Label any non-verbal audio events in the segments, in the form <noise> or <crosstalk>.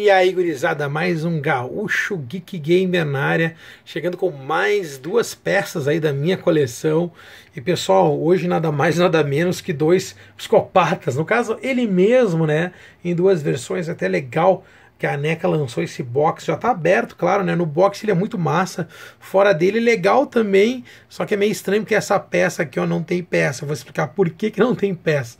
E aí, gurizada, mais um gaúcho Geek Gamer na área, chegando com mais duas peças aí da minha coleção. E pessoal, hoje nada mais nada menos que dois psicopatas, no caso ele mesmo, né, em duas versões até legal que a NECA lançou esse box, já tá aberto, claro, né? No box ele é muito massa, fora dele legal também, só que é meio estranho que essa peça aqui, ó, não tem peça. Eu vou explicar por que, que não tem peça.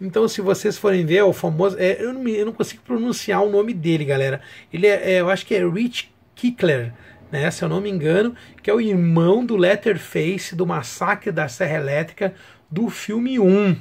Então, se vocês forem ver, o famoso. É, eu, não me, eu, não consigo pronunciar o nome dele, galera. Ele é, é eu acho que é Rich Kickler. Né, se eu não me engano, que é o irmão do Letterface do massacre da Serra Elétrica do filme 1.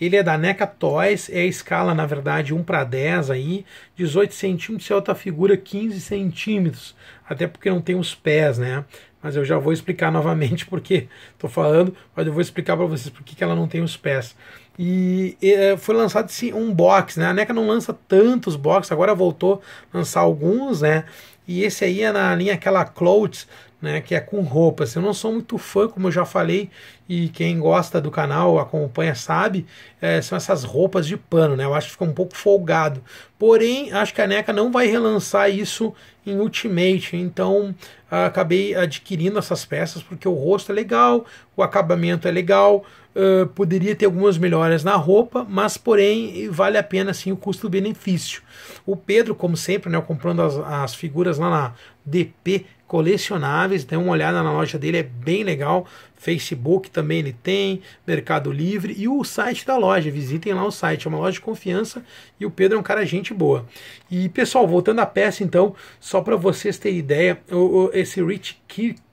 Ele é da NECA Toys, é a escala, na verdade, 1 para 10 aí, 18 centímetros e a é outra figura 15 centímetros, até porque não tem os pés, né? Mas eu já vou explicar <laughs> novamente porque estou falando, mas eu vou explicar para vocês por que ela não tem os pés. E, eh, foi lançado sim, um box, né? A NECA não lança tantos boxes, agora voltou a lançar alguns, né? E esse aí é na linha aquela Clothes, né, que é com roupas. Eu não sou muito fã, como eu já falei, e quem gosta do canal, acompanha, sabe, é, são essas roupas de pano, né? Eu acho que fica um pouco folgado. Porém, acho que a NECA não vai relançar isso em Ultimate, então acabei adquirindo essas peças porque o rosto é legal, o acabamento é legal, ah, poderia ter algumas melhoras na roupa, mas porém vale a pena sim o custo-benefício. O Pedro, como sempre, né, comprando as, as figuras lá na, DP Colecionáveis. Dê uma olhada na loja dele, é bem legal. Facebook também ele tem, Mercado Livre e o site da loja. Visitem lá o site, é uma loja de confiança e o Pedro é um cara gente boa. E pessoal, voltando à peça então, só para vocês terem ideia, o, o, esse Rich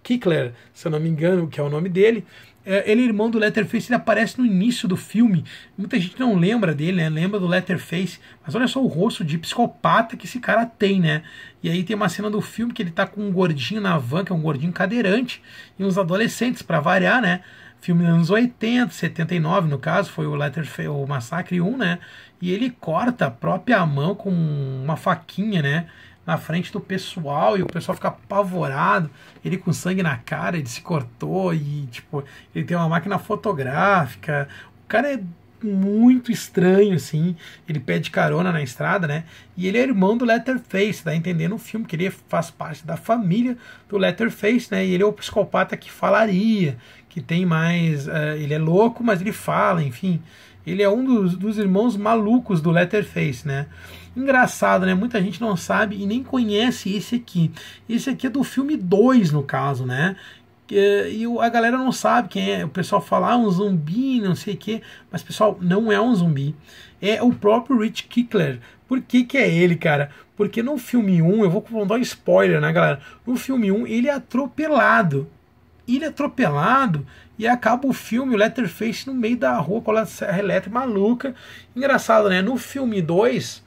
Kickler, se eu não me engano, que é o nome dele, é, ele é irmão do Letterface, ele aparece no início do filme. Muita gente não lembra dele, né? Lembra do Letterface, mas olha só o rosto de psicopata que esse cara tem, né? E aí tem uma cena do filme que ele tá com um gordinho na van, que é um gordinho cadeirante, e uns adolescentes, para variar, né? Filme dos anos 80, 79, no caso, foi o, Letter, o Massacre 1, né? E ele corta a própria mão com uma faquinha, né? na frente do pessoal e o pessoal fica apavorado. Ele com sangue na cara, ele se cortou e, tipo, ele tem uma máquina fotográfica. O cara é muito estranho, assim. Ele pede carona na estrada, né? E ele é irmão do Letterface, dá tá? entendendo o filme, que ele faz parte da família do Letterface, né? E ele é o psicopata que falaria, que tem mais. Uh, ele é louco, mas ele fala, enfim. Ele é um dos, dos irmãos malucos do Letterface, né? Engraçado, né? Muita gente não sabe e nem conhece esse aqui. Esse aqui é do filme 2, no caso, né? e a galera não sabe quem é. O pessoal fala, ah, um zumbi, não sei o que, Mas, pessoal, não é um zumbi. É o próprio Rich Kickler. Por que, que é ele, cara? Porque no filme 1, eu vou dar um spoiler, né, galera? No filme 1, ele é atropelado. Ele é atropelado e acaba o filme, o Letterface, no meio da rua com a serra elétrica maluca. Engraçado, né? No filme 2,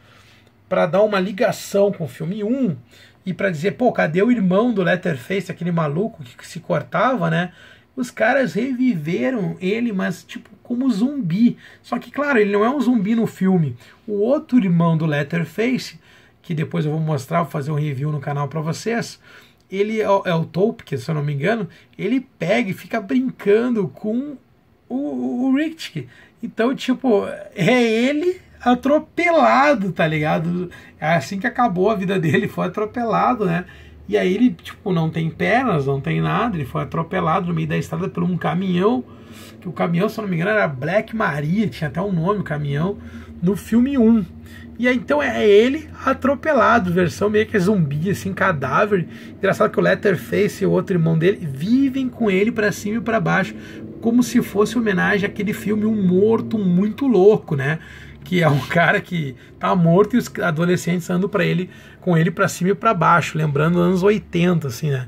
para dar uma ligação com o filme 1, e para dizer, pô, cadê o irmão do Letterface, aquele maluco que se cortava, né? Os caras reviveram ele, mas tipo como zumbi. Só que, claro, ele não é um zumbi no filme. O outro irmão do Letterface, que depois eu vou mostrar, vou fazer um review no canal para vocês, ele é o, é o Taupe, que se eu não me engano, ele pega e fica brincando com o, o, o Rick. Então, tipo, é ele atropelado, tá ligado? É assim que acabou a vida dele, foi atropelado, né? E aí ele, tipo, não tem pernas, não tem nada, ele foi atropelado no meio da estrada por um caminhão, que o caminhão, se eu não me engano, era Black Maria, tinha até um nome o caminhão, no filme 1. E aí, então é ele atropelado, versão meio que é zumbi, assim, cadáver. Engraçado que o Letterface e o outro irmão dele vivem com ele para cima e para baixo, como se fosse homenagem àquele filme Um Morto Muito Louco, né? que é um <laughs> cara que tá morto e os adolescentes andam para ele com ele para cima e para baixo, lembrando anos 80 assim, né?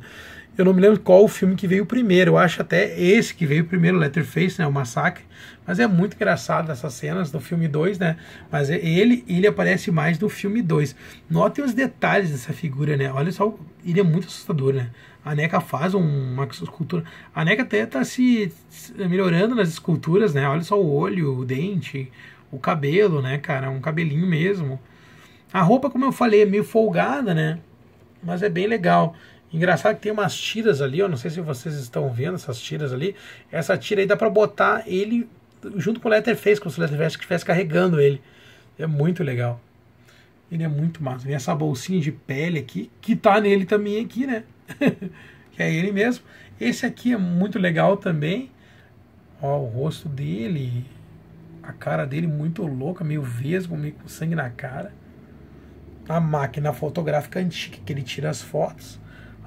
Eu não me lembro qual o filme que veio primeiro. Eu acho até esse que veio primeiro, Letterface, né? O Massacre. Mas é muito engraçado essas cenas do filme 2, né? Mas é, ele, ele aparece mais no filme 2. Notem os detalhes dessa figura, né? Olha só, ele é muito assustador, né? A NECA faz uma escultura. A NECA até tá se melhorando nas esculturas, né? Olha só o olho, o dente, o cabelo, né, cara? Um cabelinho mesmo. A roupa, como eu falei, é meio folgada, né? Mas é bem legal. Engraçado que tem umas tiras ali, eu não sei se vocês estão vendo essas tiras ali. Essa tira aí dá para botar ele junto com o Letterface, como se o Letterface estivesse carregando ele. É muito legal. Ele é muito massa. E essa bolsinha de pele aqui, que tá nele também aqui, né? <laughs> que é ele mesmo. Esse aqui é muito legal também. Ó, o rosto dele, a cara dele muito louca, meio vesgo, meio com sangue na cara. A máquina fotográfica antiga que ele tira as fotos.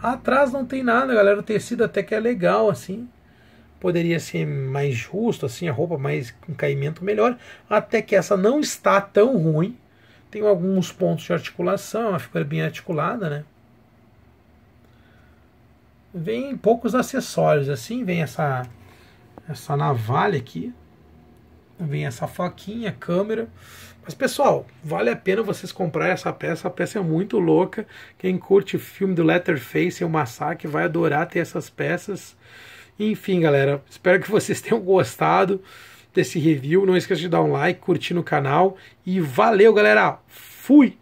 Atrás não tem nada, galera. O tecido até que é legal, assim. Poderia ser mais justo, assim, a roupa mais com caimento melhor. Até que essa não está tão ruim. Tem alguns pontos de articulação, uma figura bem articulada, né? Vem poucos acessórios, assim. Vem essa, essa navalha aqui vem essa faquinha, câmera. Mas pessoal, vale a pena vocês comprar essa peça, a peça é muito louca. Quem curte filme do Letterface e é o Massacre vai adorar ter essas peças. Enfim, galera, espero que vocês <laughs> tenham gostado desse review. Não esqueça de dar um like, curtir no canal e valeu, galera. Fui.